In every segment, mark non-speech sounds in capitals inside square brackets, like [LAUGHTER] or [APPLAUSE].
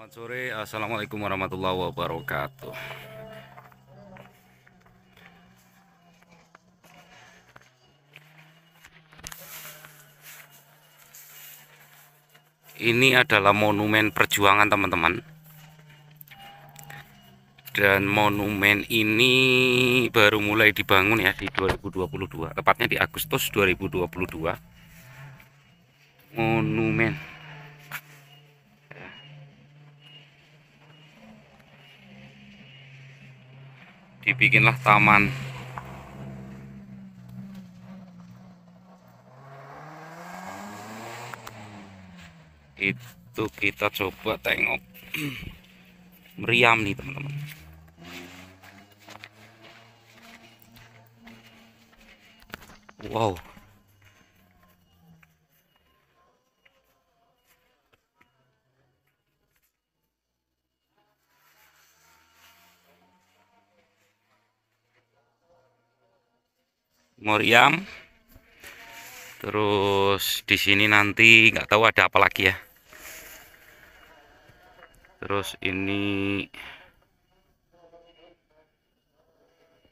Selamat sore, Assalamualaikum warahmatullahi wabarakatuh Ini adalah monumen perjuangan teman-teman Dan monumen ini baru mulai dibangun ya di 2022 Tepatnya di Agustus 2022 Monumen dibikinlah taman itu kita coba tengok meriam nih teman-teman wow muriam terus di sini nanti nggak tahu ada apa lagi ya terus ini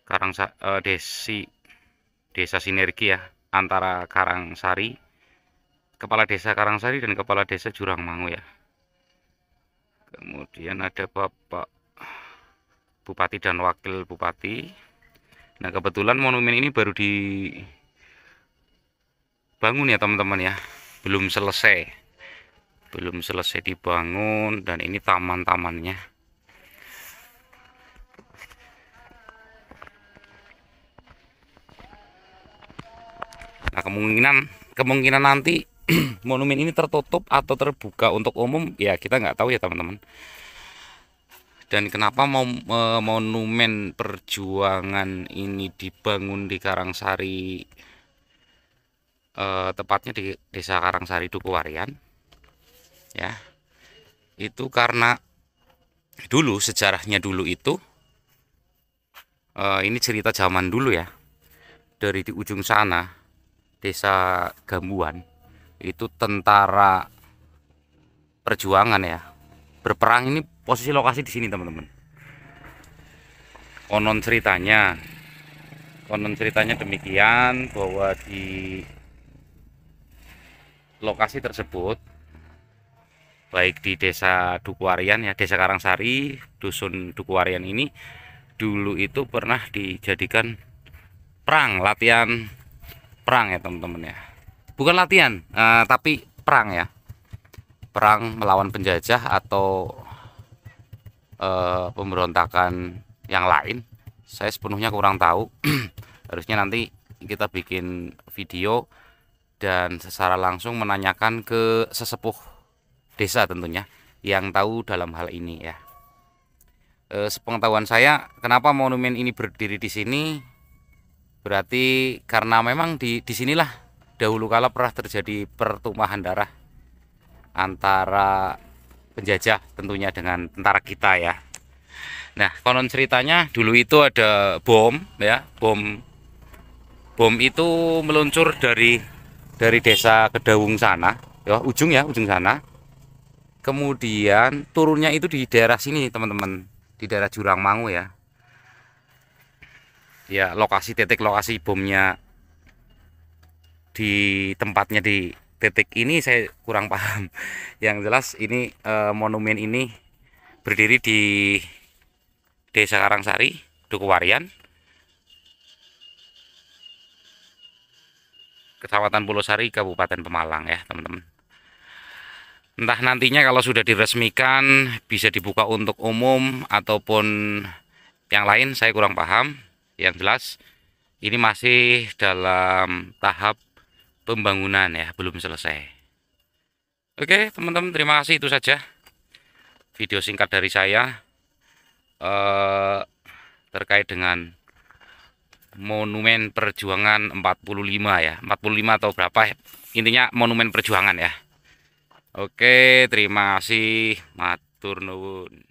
Karang uh, eh, desi desa sinergi ya antara Karangsari kepala desa Karangsari dan kepala desa Jurang Jurangmangu ya kemudian ada Bapak Bupati dan Wakil Bupati Nah kebetulan monumen ini baru dibangun ya teman-teman ya belum selesai belum selesai dibangun dan ini taman-tamannya Nah kemungkinan kemungkinan nanti [CLEARS THROAT] monumen ini tertutup atau terbuka untuk umum ya kita nggak tahu ya teman-teman dan kenapa mau monumen perjuangan ini dibangun di Karangsari eh, tepatnya di Desa Karangsari Dukuwarian ya itu karena dulu sejarahnya dulu itu eh, ini cerita zaman dulu ya dari di ujung sana Desa Gambuan itu tentara perjuangan ya berperang ini posisi lokasi di sini teman-teman konon ceritanya konon ceritanya demikian bahwa di lokasi tersebut baik di desa Dukuarian ya desa Karangsari dusun Dukuarian ini dulu itu pernah dijadikan perang latihan perang ya teman-teman ya bukan latihan eh, tapi perang ya perang melawan penjajah atau uh, pemberontakan yang lain saya sepenuhnya kurang tahu [CLEARS THROAT] harusnya nanti kita bikin video dan secara langsung menanyakan ke sesepuh desa tentunya yang tahu dalam hal ini ya e, sepengetahuan saya kenapa monumen ini berdiri di sini berarti karena memang di disinilah dahulu kala pernah terjadi pertumpahan darah antara penjajah tentunya dengan tentara kita ya nah konon ceritanya dulu itu ada bom ya bom bom itu meluncur dari dari desa Kedawung sana ya ujung ya ujung sana kemudian turunnya itu di daerah sini teman-teman di daerah Jurang Mangu ya ya lokasi titik lokasi bomnya di tempatnya di titik ini saya kurang [LAUGHS] paham yang jelas ini eh, monumen ini berdiri di desa Karangsari Dukuwarian Kecamatan Pulosari Kabupaten Pemalang ya teman-teman entah nantinya kalau sudah diresmikan bisa dibuka untuk umum ataupun yang lain saya kurang paham yang jelas ini masih dalam tahap pembangunan ya belum selesai Oke teman-teman terima kasih itu saja video singkat dari saya eh, terkait dengan monumen perjuangan 45 ya 45 atau berapa intinya monumen perjuangan ya Oke terima kasih matur nuwun